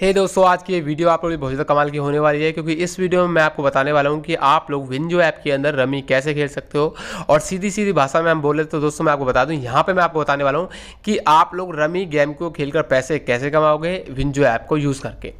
हे hey दोस्तों आज की ये वीडियो आप लोग बहुत ज़्यादा कमाल की होने वाली है क्योंकि इस वीडियो में मैं आपको बताने वाला हूँ कि आप लोग विंजो ऐप के अंदर रमी कैसे खेल सकते हो और सीधी सीधी भाषा में हम बोले तो दोस्तों मैं आपको बता दूँ यहाँ पे मैं आपको बताने वाला हूँ कि आप लोग रमी गेम को खेल पैसे कैसे कमाओगे विंजो ऐप को यूज़ करके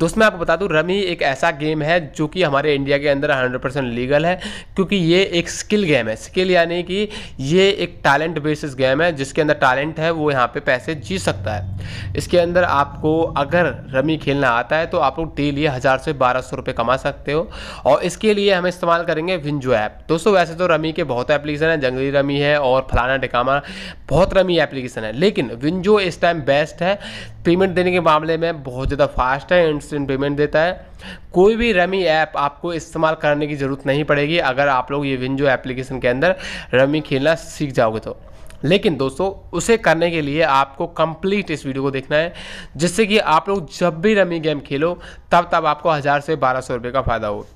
दोस्तों मैं आपको बता दूँ रमी एक ऐसा गेम है जो कि हमारे इंडिया के अंदर हंड्रेड लीगल है क्योंकि ये एक स्किल गेम है स्किल यानी कि ये एक टैलेंट बेसिस गेम है जिसके अंदर टैलेंट है वो यहाँ पर पैसे जीत सकता है इसके अंदर आपको अगर रमी खेलना आता है तो आप लोग डेली हज़ार से बारह सौ रुपये कमा सकते हो और इसके लिए हम इस्तेमाल करेंगे विंजो ऐप दोस्तों वैसे तो रमी के बहुत एप्लीकेशन है जंगली रमी है और फलाना डिकामा बहुत रमी एप्लीकेशन है लेकिन विंजो इस टाइम बेस्ट है पेमेंट देने के मामले में बहुत ज़्यादा फास्ट है इंस्टेंट पेमेंट देता है कोई भी रमी ऐप आपको इस्तेमाल करने की ज़रूरत नहीं पड़ेगी अगर आप लोग ये विंजो एप्लीकेशन के अंदर रमी खेलना सीख जाओगे तो लेकिन दोस्तों उसे करने के लिए आपको कंप्लीट इस वीडियो को देखना है जिससे कि आप लोग जब भी रमी गेम खेलो तब तब आपको हज़ार से बारह सौ रुपये का फ़ायदा हो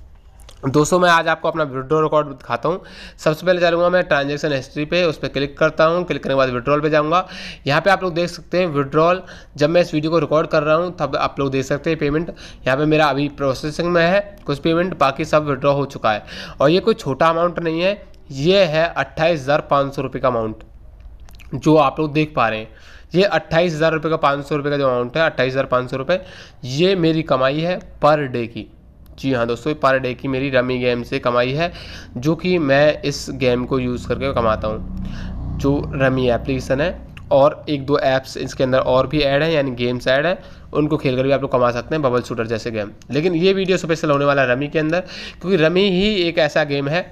दोस्तों मैं आज आपको अपना विड्रॉल रिकॉर्ड दिखाता हूँ सबसे पहले चलूँगा मैं ट्रांजेक्शन हिस्ट्री पे उस पर क्लिक करता हूँ क्लिक करने के बाद विड्रॉल पे जाऊँगा यहाँ पे आप लोग देख सकते हैं विड्रॉल जब मैं इस वीडियो को रिकॉर्ड कर रहा हूँ तब आप लोग देख सकते हैं पेमेंट यहाँ पे मेरा अभी प्रोसेसिंग में है कुछ पेमेंट बाकी सब विड्रॉ हो चुका है और ये कोई छोटा अमाउंट नहीं है ये है अट्ठाईस का अमाउंट जो आप लोग देख पा रहे हैं ये अट्ठाईस हज़ार रुपये का पाँच सौ रुपये का जो अमाउंट है अट्ठाईस हज़ार पाँच सौ रुपये ये मेरी कमाई है पर डे की जी हाँ दोस्तों पर डे की मेरी रमी गेम से कमाई है जो कि मैं इस गेम को यूज़ करके कमाता हूँ जो रमी एप्लीकेशन है और एक दो ऐप्स इसके अंदर और भी ऐड हैं यानी गेम्स ऐड हैं उनको खेल कर भी आप लोग कमा सकते हैं बबल शूटर जैसे गेम लेकिन ये वीडियो स्पेशल होने वाला है रमी के अंदर क्योंकि रमी ही एक ऐसा गेम है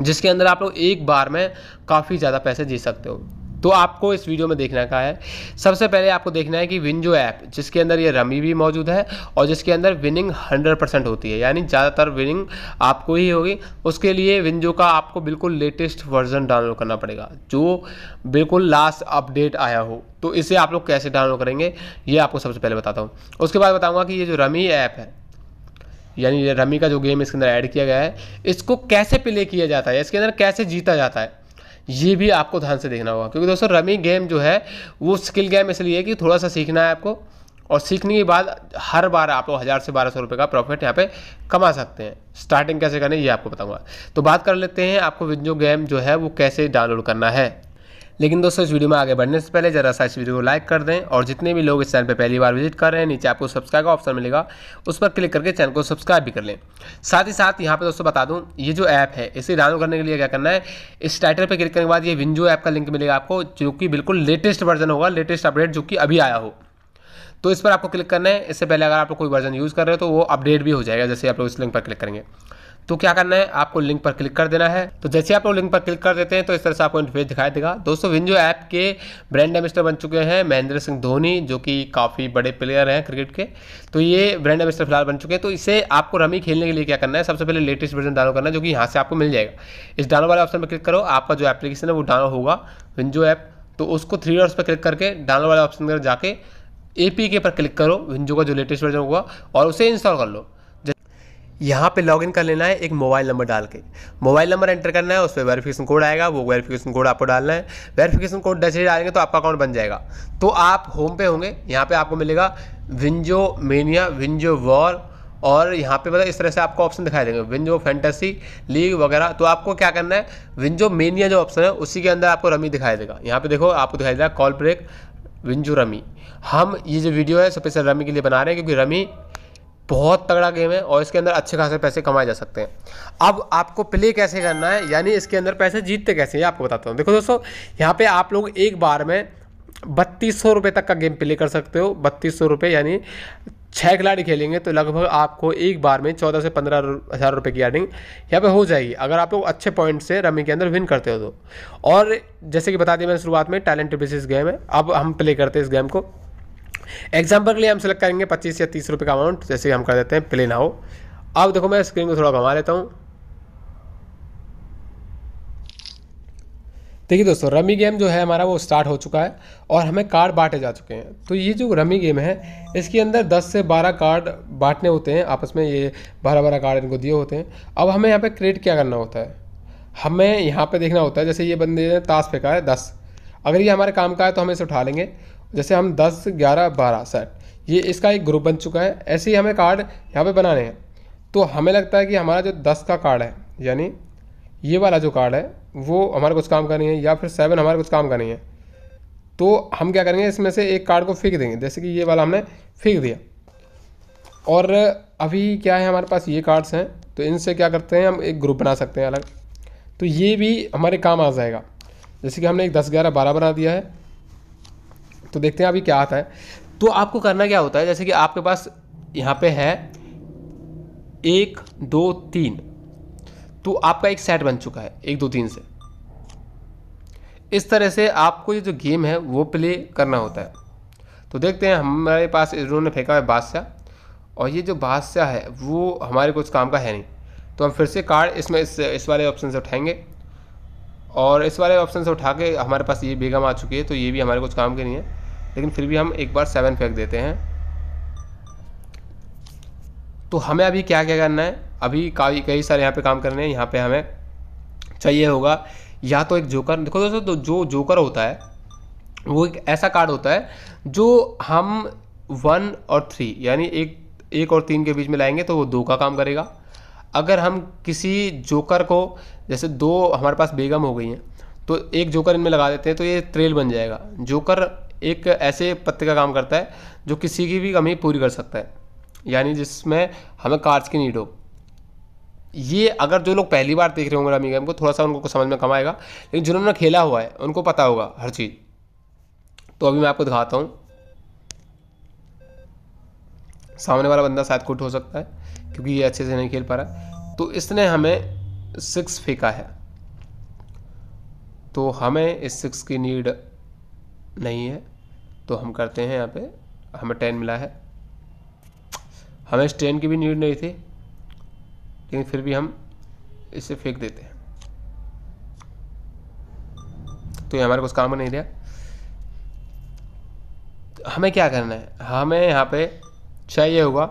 जिसके अंदर आप लोग एक बार में काफ़ी ज़्यादा पैसे जीत सकते हो तो आपको इस वीडियो में देखना का है सबसे पहले आपको देखना है कि विंजो ऐप जिसके अंदर ये रमी भी मौजूद है और जिसके अंदर विनिंग 100 परसेंट होती है यानी ज़्यादातर विनिंग आपको ही होगी उसके लिए विंजो का आपको बिल्कुल लेटेस्ट वर्जन डाउनलोड करना पड़ेगा जो बिल्कुल लास्ट अपडेट आया हो तो इसे आप लोग कैसे डाउनलोड करेंगे ये आपको सबसे पहले बताता हूँ उसके बाद बताऊँगा कि ये जो रमी ऐप है यानी रमी का जो गेम इसके अंदर ऐड किया गया है इसको कैसे प्ले किया जाता है इसके अंदर कैसे जीता जाता है ये भी आपको ध्यान से देखना होगा क्योंकि दोस्तों रमी गेम जो है वो स्किल गेम इसलिए है कि थोड़ा सा सीखना है आपको और सीखने के बाद हर बार आप लोग हज़ार से बारह सौ रुपये का प्रॉफिट यहाँ पे कमा सकते हैं स्टार्टिंग कैसे करनी ये आपको बताऊंगा तो बात कर लेते हैं आपको विंडो गेम जो है वो कैसे डाउनलोड करना है लेकिन दोस्तों इस वीडियो में आगे बढ़ने से पहले जरा सा इस वीडियो को लाइक कर दें और जितने भी लोग इस चैनल पर पहली बार विजिट कर रहे हैं नीचे आपको सब्सक्राइब का ऑप्शन मिलेगा उस पर क्लिक करके चैनल को सब्सक्राइब भी कर लें साथ ही साथ यहाँ पर दोस्तों बता दूँ ये जो ऐप है इसे डाउनलोड करने के लिए क्या करना है इस टाइटल पर क्लिक करने के बाद ये विंजो ऐप का लिंक मिलेगा आपको जो कि बिल्कुल लेटेस्ट वर्जन होगा लेटेस्ट अपडेट जो कि अभी आया हो तो इस पर आपको क्लिक करना है इससे पहले अगर आप लोग कोई वर्जन यूज़ कर रहे हो तो वो अपडेट भी हो जाएगा जैसे आप लोग इस लिंक पर क्लिक करेंगे तो क्या करना है आपको लिंक पर क्लिक कर देना है तो जैसे आप लोग लिंक पर क्लिक कर देते हैं तो इस तरह से आपको इंटरफेस दिखाई देगा दोस्तों विंजो ऐप के ब्रांड एम्बेस्टर बन चुके हैं महेंद्र सिंह धोनी जो कि काफ़ी बड़े प्लेयर हैं क्रिकेट के तो ये ब्रांड एम्बेस्टर फिलहाल बन चुके हैं तो इसे आपको रमी खेलने के लिए क्या करना है सबसे पहले लेटेस्ट वर्जन डाउनलोड करना है जो कि यहाँ से आपको मिल जाएगा इस डाउनलोड वाले ऑप्शन पर क्लिक करो आपका जो एप्लीकेशन है वो डाउनलोड होगा विंजो ऐप तो उसको थ्री डॉट्स पर क्लिक करके डाउनलोड वाले ऑप्शन पर जाके ए पर क्लिक करो विंजो का जो लेटेस्ट वर्जन होगा और उसे इंस्टॉल कर लो यहाँ पे लॉगिन कर लेना है एक मोबाइल नंबर डाल के मोबाइल नंबर एंटर करना है उस पर वेरीफिकेशन कोड आएगा वो वेरीफिकेशन कोड आपको डालना है वेरीफिकेशन कोड डे डालेंगे तो आपका अकाउंट बन जाएगा तो आप होम पे होंगे यहाँ पे आपको मिलेगा विंजो मेनिया विंजो वॉर और यहाँ पे मतलब इस तरह से आपको ऑप्शन दिखाई देंगे विंजो फैंटेसी लीग वगैरह तो आपको क्या करना है विंजो मेनिया जो ऑप्शन है उसी के अंदर आपको रमी दिखाई देगा यहाँ पे देखो आपको दिखाई देगा कॉल ब्रेक विंजो रमी हम ये जो वीडियो है स्पेशल रमी के लिए बना रहे हैं क्योंकि रमी बहुत तगड़ा गेम है और इसके अंदर अच्छे खासे पैसे कमाए जा सकते हैं अब आपको प्ले कैसे करना है यानी इसके अंदर पैसे जीतते कैसे हैं आपको बताता हूँ देखो दोस्तों यहाँ पे आप लोग एक बार में बत्तीस सौ रुपये तक का गेम प्ले कर सकते हो बत्तीस सौ रुपये यानी छः खिलाड़ी खेलेंगे तो लगभग आपको एक बार में चौदह से पंद्रह हज़ार रुपये की अर्निंग यहाँ पे हो जाएगी अगर आप लोग अच्छे पॉइंट से रमी के अंदर विन करते हो तो और जैसे कि बता दिया मैंने शुरुआत में टैलेंट बेसिस गेम है अब हम प्ले करते हैं इस गेम को एग्जाम्पल के लिए हम सेलेक्ट करेंगे पच्चीस या तीस रुपये का अमाउंट जैसे हम कर देते हैं प्ले नाउ अब देखो मैं स्क्रीन को थोड़ा घुमा लेता हूँ देखिए दोस्तों रमी गेम जो है हमारा वो स्टार्ट हो चुका है और हमें कार्ड बांटे जा चुके हैं तो ये जो रमी गेम है इसके अंदर 10 से 12 कार्ड बांटने होते हैं आपस में ये बारह बारह कार्ड इनको दिए होते हैं अब हमें यहाँ पे क्रिएट क्या करना होता है हमें यहाँ पे देखना होता है जैसे ये बंदे ताश फेंका है दस अगर ये हमारे काम का है तो हम इसे उठा लेंगे जैसे हम दस ग्यारह बारह सेट ये इसका एक ग्रुप बन चुका है ऐसे ही हमें कार्ड यहाँ पे बनाने हैं तो हमें लगता है कि हमारा जो दस का कार्ड है यानी ये वाला जो कार्ड है वो हमारे कुछ काम का नहीं है या फिर सेवन हमारे कुछ काम का नहीं है तो हम क्या करेंगे इसमें से एक कार्ड को फेंक देंगे जैसे कि ये वाला हमने फेंक दिया और अभी क्या है हमारे पास ये कार्ड्स हैं तो इनसे क्या करते हैं हम एक ग्रुप बना सकते हैं अलग तो ये भी हमारे काम आ जाएगा जैसे कि हमने एक दस ग्यारह बारह बना दिया है तो देखते हैं अभी क्या आता है तो आपको करना क्या होता है जैसे कि आपके पास यहाँ पे है एक दो तीन तो आपका एक सेट बन चुका है एक दो तीन से इस तरह से आपको ये जो गेम है वो प्ले करना होता है तो देखते हैं हमारे पास इन्होंने फेंका है बादशाह और ये जो बादशाह है वो हमारे कुछ काम का है नहीं तो हम फिर से कार्ड इसमें इस इस वाले ऑप्शन से उठाएंगे और इस वाले ऑप्शन से उठा के हमारे पास ये बेगम आ चुकी है तो ये भी हमारे कुछ काम के नहीं है लेकिन फिर भी हम एक बार सेवन फेंक देते हैं तो हमें अभी क्या क्या करना है अभी काफ़ी कई सारे यहाँ पे काम करने हैं यहाँ पे हमें चाहिए होगा या तो एक जोकर देखो दोस्तों तो जो जोकर होता है वो एक ऐसा कार्ड होता है जो हम वन और थ्री यानी एक एक और तीन के बीच में लाएंगे तो वो दो का काम करेगा अगर हम किसी जोकर को जैसे दो हमारे पास बेगम हो गई हैं तो एक जोकर इनमें लगा देते हैं तो ये ट्रेल बन जाएगा जोकर एक ऐसे पत्ते का काम करता है जो किसी की भी कमी पूरी कर सकता है यानी जिसमें हमें कार्ड्स की नीड हो ये अगर जो लोग पहली बार देख रहे होंगे रमी गेम को थोड़ा सा उनको समझ में कम आएगा लेकिन जिन्होंने खेला हुआ है उनको पता होगा हर चीज़ तो अभी मैं आपको दिखाता हूँ सामने वाला बंदा शायद कुट हो सकता है क्योंकि ये अच्छे से नहीं खेल पा रहा तो इसने हमें सिक्स फेंका है तो हमें इस सिक्स की नीड नहीं है तो हम करते हैं यहाँ पे हमें टेन मिला है हमें इस टेन की भी नीड नहीं थी लेकिन फिर भी हम इसे फेंक देते हैं तो ये हमारे कुछ काम नहीं दिया हमें क्या करना है हमें यहाँ पे चाहिए होगा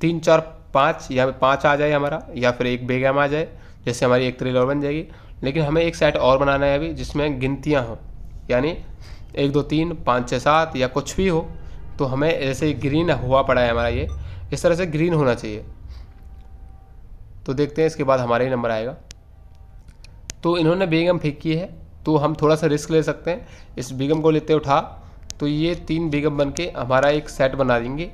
तीन चार पाँच या फिर पाँच आ जाए हमारा या फिर एक बेगम आ जाए जैसे हमारी एक त्रिल और बन जाएगी लेकिन हमें एक सेट और बनाना है अभी जिसमें गिनतियाँ हों यानी एक दो तीन पाँच छः सात या कुछ भी हो तो हमें ऐसे ग्रीन हुआ पड़ा है हमारा ये इस तरह से ग्रीन होना चाहिए तो देखते हैं इसके बाद हमारा ही नंबर आएगा तो इन्होंने बेगम फेंक की है तो हम थोड़ा सा रिस्क ले सकते हैं इस बेगम को लेते उठा तो ये तीन बेगम बन के हमारा एक सेट बना देंगे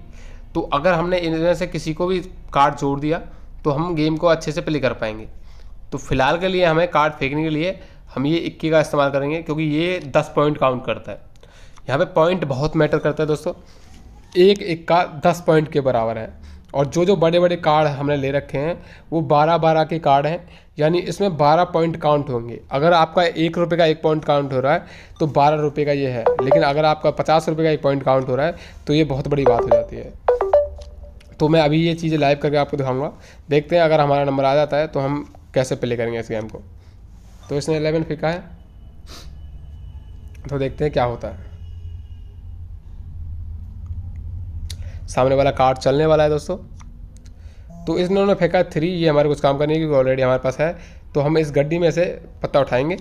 तो अगर हमने इनमें से किसी को भी कार्ड जोड़ दिया तो हम गेम को अच्छे से प्ले कर पाएंगे तो फिलहाल के लिए हमें कार्ड फेंकने के लिए हम ये इक्की का इस्तेमाल करेंगे क्योंकि ये दस पॉइंट काउंट करता है यहाँ पे पॉइंट बहुत मैटर करता है दोस्तों एक इक्का दस पॉइंट के बराबर है और जो जो बड़े बड़े कार्ड हमने ले रखे हैं वो बारह बारह के कार्ड हैं यानी इसमें बारह पॉइंट काउंट होंगे अगर आपका एक रुपये का एक पॉइंट काउंट हो रहा है तो बारह रुपये का ये है लेकिन अगर आपका पचास रुपये का एक पॉइंट काउंट हो रहा है तो ये बहुत बड़ी बात हो जाती है तो मैं अभी ये चीज़ें लाइव करके आपको दिखाऊंगा देखते हैं अगर हमारा नंबर आ जाता है तो हम कैसे प्ले करेंगे इस गेम को तो इसने एलेवन फेंका है तो देखते हैं क्या होता है सामने वाला कार्ड चलने वाला है दोस्तों तो इसने उन्होंने फेंका थ्री ये हमारे कुछ काम करने की क्योंकि ऑलरेडी हमारे पास है तो हम इस गड्डी में से पत्ता उठाएंगे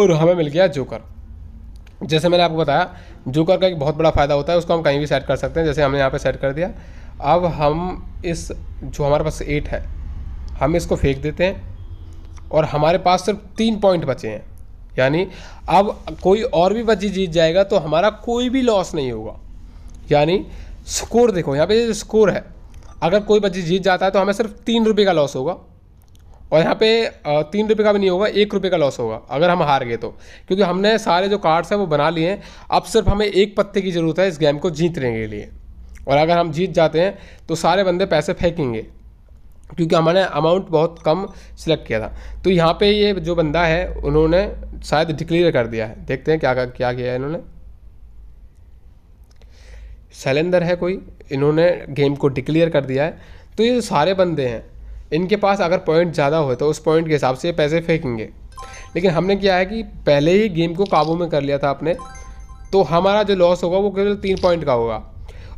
और हमें मिल गया जोकर जैसे मैंने आपको बताया जोकर का एक बहुत बड़ा फ़ायदा होता है उसको हम कहीं भी सेट कर सकते हैं जैसे हमने यहाँ पर सेट कर दिया अब हम इस जो हमारे पास एट है हम इसको फेंक देते हैं और हमारे पास सिर्फ तीन पॉइंट बचे हैं यानी अब कोई और भी बच्ची जीत जाएगा तो हमारा कोई भी लॉस नहीं होगा यानी स्कोर देखो यहाँ पे जो स्कोर है अगर कोई बच्ची जीत जाता है तो हमें सिर्फ तीन रुपये का लॉस होगा और यहाँ पे तीन रुपये का भी नहीं होगा एक रुपये का लॉस होगा अगर हम हार गए तो क्योंकि हमने सारे जो कार्ड्स हैं वो बना लिए हैं अब सिर्फ हमें एक पत्ते की ज़रूरत है इस गेम को जीतने के लिए और अगर हम जीत जाते हैं तो सारे बंदे पैसे फेंकेंगे क्योंकि हमारे अमाउंट बहुत कम सिलेक्ट किया था तो यहाँ पे ये जो बंदा है उन्होंने शायद डिक्लेयर कर दिया है देखते हैं क्या क्या किया है इन्होंने शैलेंदर है कोई इन्होंने गेम को डिक्लेयर कर दिया है तो ये सारे बंदे हैं इनके पास अगर पॉइंट ज़्यादा हो तो उस पॉइंट के हिसाब से पैसे फेंकेंगे लेकिन हमने किया है कि पहले ही गेम को काबू में कर लिया था अपने तो हमारा जो लॉस होगा वो केवल तीन पॉइंट का होगा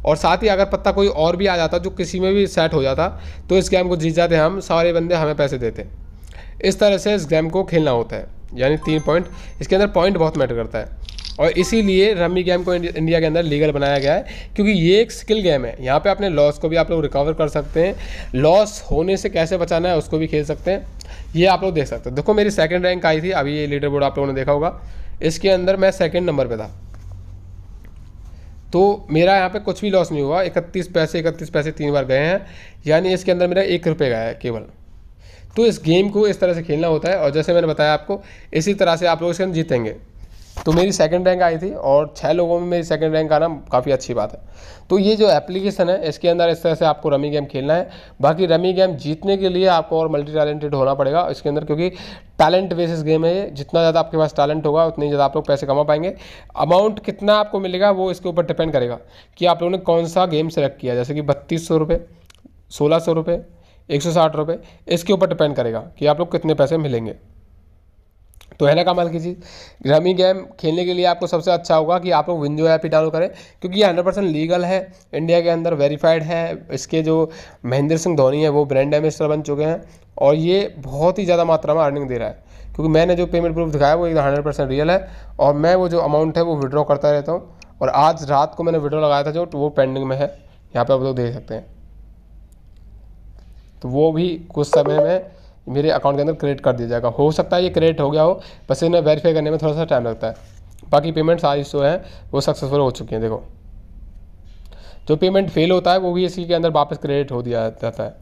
और साथ ही अगर पत्ता कोई और भी आ जाता जो किसी में भी सेट हो जाता तो इस गेम को जीत जाते हम सारे बंदे हमें पैसे देते इस तरह से इस गेम को खेलना होता है यानी तीन पॉइंट इसके अंदर पॉइंट बहुत मैटर करता है और इसीलिए रमी गेम को इंडिया के अंदर लीगल बनाया गया है क्योंकि ये एक स्किल गेम है यहाँ पे अपने लॉस को भी आप लोग रिकवर कर सकते हैं लॉस होने से कैसे बचाना है उसको भी खेल सकते हैं ये आप लोग देख सकते हैं देखो मेरी सेकंड रैंक आई थी अभी ये लीडर बोर्ड आप लोगों ने देखा होगा इसके अंदर मैं सेकेंड नंबर पर था तो मेरा यहाँ पे कुछ भी लॉस नहीं हुआ इकतीस पैसे इकतीस पैसे तीन बार गए हैं यानी इसके अंदर मेरा एक रुपये गया है केवल तो इस गेम को इस तरह से खेलना होता है और जैसे मैंने बताया आपको इसी तरह से आप लोग इसके अंदर जीतेंगे तो मेरी सेकंड रैंक आई थी और छः लोगों में मेरी सेकंड रैंक आना काफ़ी अच्छी बात है तो ये जो एप्लीकेशन है इसके अंदर इस तरह से आपको रमी गेम खेलना है बाकी रमी गेम जीतने के लिए आपको और मल्टी टैलेंटेड होना पड़ेगा इसके अंदर क्योंकि टैलेंट बेसिस गेम है ये जितना ज़्यादा आपके पास टैलेंट होगा उतनी ज़्यादा आप लोग पैसे कमा पाएंगे अमाउंट कितना आपको मिलेगा वो इसके ऊपर डिपेंड करेगा कि आप लोगों ने कौन सा गेम सेलेक्ट किया जैसे कि बत्तीस सौ रुपये सोलह सौ रुपये एक सौ साठ रुपये इसके ऊपर डिपेंड करेगा कि आप लोग कितने पैसे मिलेंगे तो है ना कमाल की चीज़ रमी गेम खेलने के लिए आपको सबसे अच्छा होगा कि आप लोग विंजो ऐप ही डाउनलोड करें क्योंकि ये हंड्रेड परसेंट लीगल है इंडिया के अंदर वेरीफाइड है इसके जो महेंद्र सिंह धोनी है वो ब्रांड एम्बेसडर बन चुके हैं और ये बहुत ही ज़्यादा मात्रा में अर्निंग दे रहा है क्योंकि मैंने जो पेमेंट प्रूफ दिखाया वो एकदम हंड्रेड परसेंट रियल है और मैं वो जो अमाउंट है वो विड्रॉ करता रहता हूँ और आज रात को मैंने विड्रॉ लगाया था जो तो वो पेंडिंग में है यहाँ पर आप लोग देख सकते हैं तो वो भी कुछ समय में मेरे अकाउंट के अंदर क्रेडिट कर दिया जाएगा हो सकता है ये क्रेडिट हो गया हो बस इन्हें वेरीफाई करने में थोड़ा सा टाइम लगता है बाकी पेमेंट आज जो हैं वो सक्सेसफुल हो चुकी हैं देखो जो पेमेंट फेल होता है वो भी इसी के अंदर वापस क्रेडिट हो दिया जाता है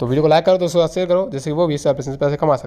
तो वीडियो को लाइक करो दोस्तों शेयर करो जिससे वो भी इससे पैसे कमा सकते